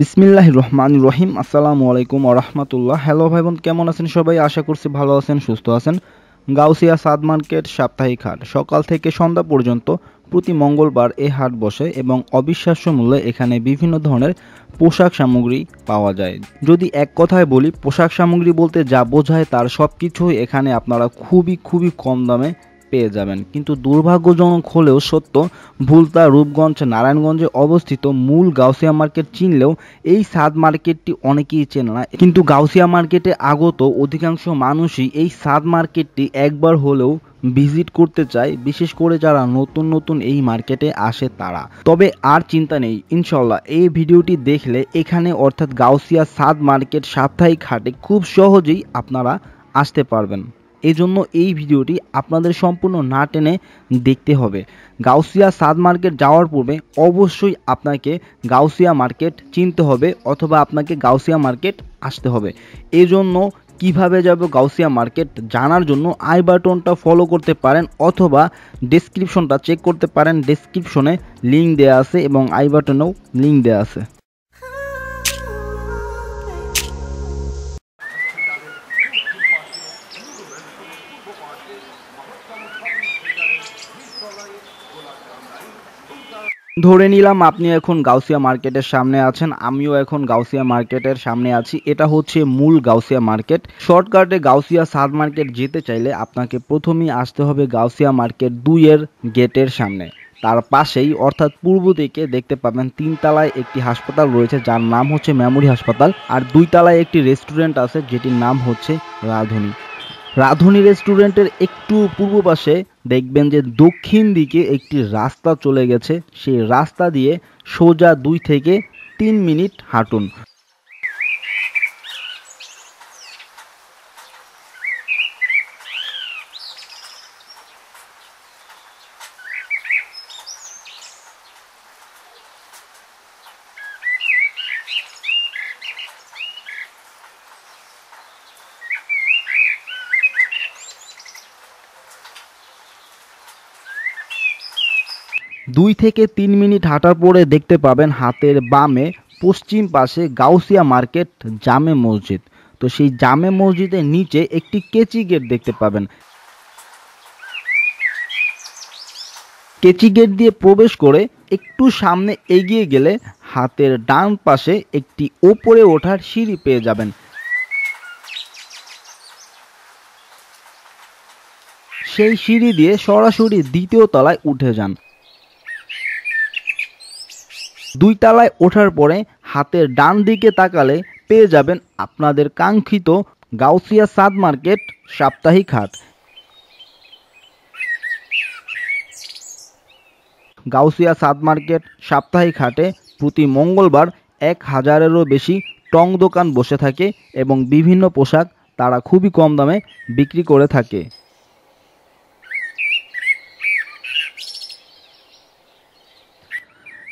বিসমিল্লাহ রহমান রহিম আসসালামু আলাইকুম আরহামতুল্লাহ হ্যালো ভাই বোন কেমন আছেন সবাই আশা করছি ভালো আছেন সুস্থ আছেন গাউসিয়া সাদ মার্কেট সাপ্তাহিক হাট সকাল থেকে সন্ধ্যা পর্যন্ত প্রতি মঙ্গলবার এ হাট বসে এবং অবিশ্বাস্য মূল্যে এখানে বিভিন্ন ধরনের পোশাক সামগ্রী পাওয়া যায় যদি এক কথায় বলি পোশাক সামগ্রী বলতে যা বোঝায় তার সব কিছুই এখানে আপনারা খুবই খুবই কম দামে পেয়ে যাবেন কিন্তু দুর্ভাগ্যজনক হলেও সত্য ভুলতা রূপগঞ্জ নারায়ণগঞ্জে অবস্থিত মূল গাউসিয়া মার্কেট চিনলেও এই সাদ মার্কেটটি অনেকেই চেনে না কিন্তু গাউসিয়া মার্কেটে আগত অধিকাংশ মানুষই এই সাদ মার্কেটটি একবার হলেও ভিজিট করতে চায় বিশেষ করে যারা নতুন নতুন এই মার্কেটে আসে তারা তবে আর চিন্তা নেই ইনশাল্লাহ এই ভিডিওটি দেখলে এখানে অর্থাৎ গাউসিয়া সাদ মার্কেট সাপ্তাহিক হাটে খুব সহজেই আপনারা আসতে পারবেন এজন্য এই ভিডিওটি আপনাদের সম্পূর্ণ না টেনে দেখতে হবে গাউসিয়া সাদ মার্কেট যাওয়ার পূর্বে অবশ্যই আপনাকে গাউসিয়া মার্কেট চিনতে হবে অথবা আপনাকে গাউসিয়া মার্কেট আসতে হবে এজন্য কিভাবে যাব গাউসিয়া মার্কেট জানার জন্য আই বাটনটা ফলো করতে পারেন অথবা ডেসক্রিপশনটা চেক করতে পারেন ডেসক্রিপশনে লিঙ্ক দেওয়া আছে এবং আই বাটনেও লিঙ্ক দেওয়া আছে ধরে নিলাম আপনি এখন গাউসিয়া মার্কেটের সামনে আছেন আমিও এখন গাউসিয়া মার্কেটের সামনে আছি এটা হচ্ছে মূল গাউসিয়া মার্কেট শর্টকাটে গাউসিয়া সাদ মার্কেট যেতে চাইলে আপনাকে প্রথমেই আসতে হবে গাউসিয়া মার্কেট দুইয়ের গেটের সামনে তার পাশেই অর্থাৎ পূর্ব দিকে দেখতে পাবেন তিনতলায় একটি হাসপাতাল রয়েছে যার নাম হচ্ছে মেমোরি হাসপাতাল আর দুই তলায় একটি রেস্টুরেন্ট আছে যেটির নাম হচ্ছে রাধুনী রাধুনী রেস্টুরেন্টের একটু পূর্ব পাশে দেখবেন যে দক্ষিণ দিকে একটি রাস্তা চলে গেছে সেই রাস্তা দিয়ে সোজা দুই থেকে তিন মিনিট হাঁটুন দুই থেকে তিন মিনিট হাঁটার পরে দেখতে পাবেন হাতের বামে পশ্চিম পাশে গাউসিয়া মার্কেট জামে মসজিদ তো সেই জামে মসজিদের নিচে একটি কেচি গেট দেখতে পাবেন কেচি গেট দিয়ে প্রবেশ করে একটু সামনে এগিয়ে গেলে হাতের ডান পাশে একটি ওপরে ওঠার সিঁড়ি পেয়ে যাবেন সেই সিঁড়ি দিয়ে সরাসরি দ্বিতীয় তলায় উঠে যান দুই তালায় ওঠার পরে হাতের ডান দিকে তাকালে পেয়ে যাবেন আপনাদের কাঙ্ক্ষিত গাউসিয়া সাদ মার্কেট সাপ্তাহিক হাট গাউসিয়া সাদ মার্কেট সাপ্তাহিক হাটে প্রতি মঙ্গলবার এক হাজারেরও বেশি টং দোকান বসে থাকে এবং বিভিন্ন পোশাক তারা খুবই কম দামে বিক্রি করে থাকে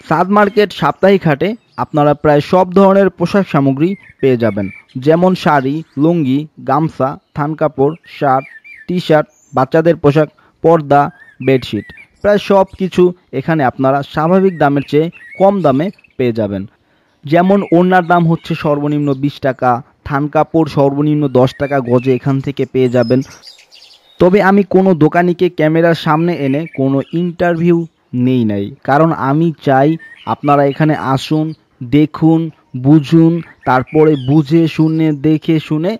সাদ মার্কেট সাপ্তাহিক হাটে আপনারা প্রায় সব ধরনের পোশাক সামগ্রী পেয়ে যাবেন যেমন শাড়ি লুঙ্গি গামছা থান কাপড় শার্ট টি শার্ট বাচ্চাদের পোশাক পর্দা বেডশিট প্রায় সব কিছু এখানে আপনারা স্বাভাবিক দামের চেয়ে কম দামে পেয়ে যাবেন যেমন ওনার দাম হচ্ছে সর্বনিম্ন বিশ টাকা থান কাপড় সর্বনিম্ন দশ টাকা গজে এখান থেকে পেয়ে যাবেন তবে আমি কোনো দোকানিকে ক্যামেরার সামনে এনে কোনো ইন্টারভিউ নেই নাই কারণ আমি চাই আপনারা এখানে আসুন দেখুন বুঝুন তারপরে বুঝে শুনে দেখে শুনে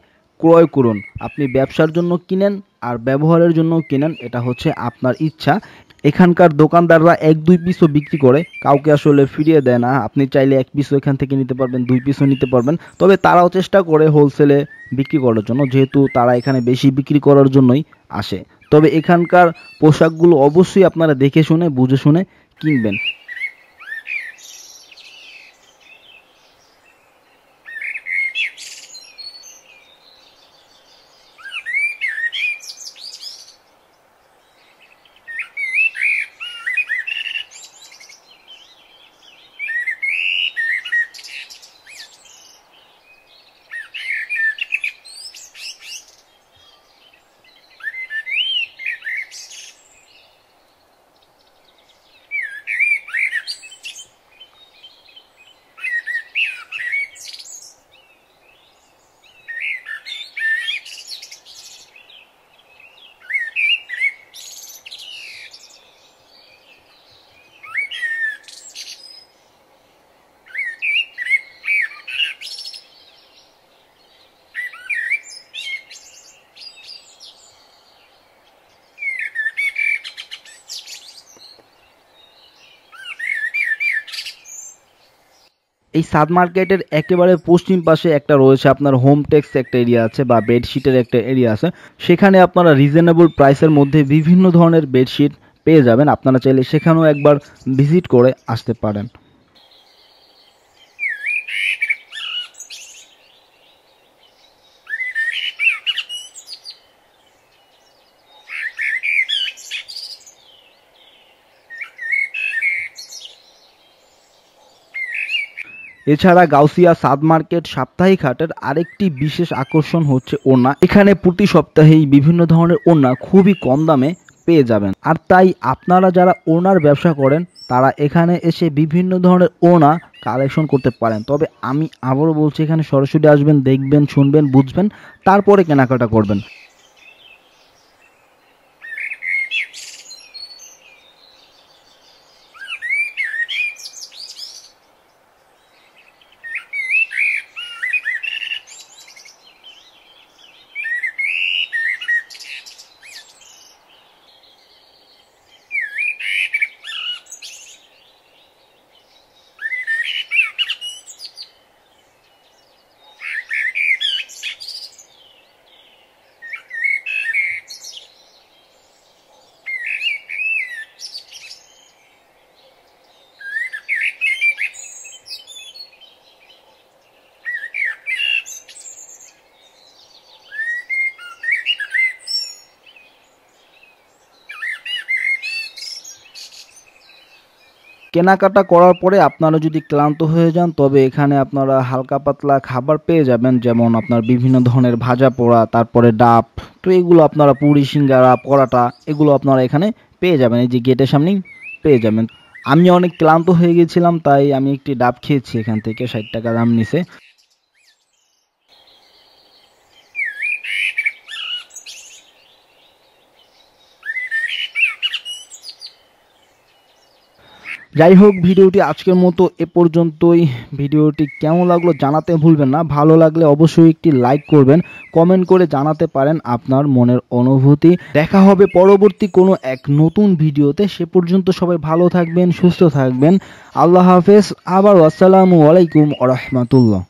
ক্রয় করুন আপনি ব্যবসার জন্য কিনেন আর ব্যবহারের জন্য কিনেন এটা হচ্ছে আপনার ইচ্ছা এখানকার দোকানদাররা এক দুই পিসও বিক্রি করে কাউকে আসলে ফিরিয়ে দেয় না আপনি চাইলে এক পিসও এখান থেকে নিতে পারবেন দুই পিসও নিতে পারবেন তবে তারাও চেষ্টা করে হোলসেলে বিক্রি করার জন্য যেহেতু তারা এখানে বেশি বিক্রি করার জন্যই আসে তবে এখানকার পোশাকগুলো অবশ্যই আপনারা দেখে শুনে বুঝে শুনে কিনবেন এই সাব মার্কেটের একেবারে পশ্চিম পাশে একটা রয়েছে আপনার হোম টেক্স একটা এরিয়া আছে বা বেডশিটের একটা এরিয়া আছে সেখানে আপনারা রিজনেবল প্রাইসের মধ্যে বিভিন্ন ধরনের বেডশিট পেয়ে যাবেন আপনারা চাইলে সেখানেও একবার ভিজিট করে আসতে পারেন এছাড়া গাউসিয়া সাদ মার্কেট সাপ্তাহিক হাটের আরেকটি বিশেষ আকর্ষণ হচ্ছে ওনা এখানে প্রতি সপ্তাহেই বিভিন্ন ধরনের ওনা খুবই কম দামে পেয়ে যাবেন আর তাই আপনারা যারা ওনার ব্যবসা করেন তারা এখানে এসে বিভিন্ন ধরনের ওনা কালেকশন করতে পারেন তবে আমি আবারও বলছি এখানে সরাসরি আসবেন দেখবেন শুনবেন বুঝবেন তারপরে কেনাকাটা করবেন কেনাকাটা করার পরে আপনারা যদি ক্লান্ত হয়ে যান তবে এখানে আপনারা হালকা পাতলা খাবার পেয়ে যাবেন যেমন আপনার বিভিন্ন ধরনের ভাজা পোড়া তারপরে ডাব তো এগুলো আপনারা পুরি সিঙ্গারা পরাটা এগুলো আপনারা এখানে পেয়ে যাবেন এই যে গেটের সামনেই পেয়ে যাবেন আমি অনেক ক্লান্ত হয়ে গেছিলাম তাই আমি একটি ডাব খেয়েছি এখান থেকে ষাট টাকা দাম নিছে যাই হোক ভিডিওটি আজকের মতো এ পর্যন্তই ভিডিওটি কেমন লাগলো জানাতে ভুলবেন না ভালো লাগলে অবশ্যই একটি লাইক করবেন কমেন্ট করে জানাতে পারেন আপনার মনের অনুভূতি দেখা হবে পরবর্তী কোনো এক নতুন ভিডিওতে সে পর্যন্ত সবাই ভালো থাকবেন সুস্থ থাকবেন আল্লাহ হাফেজ আবার আসসালামু আলাইকুম আরহামতুল্লাহ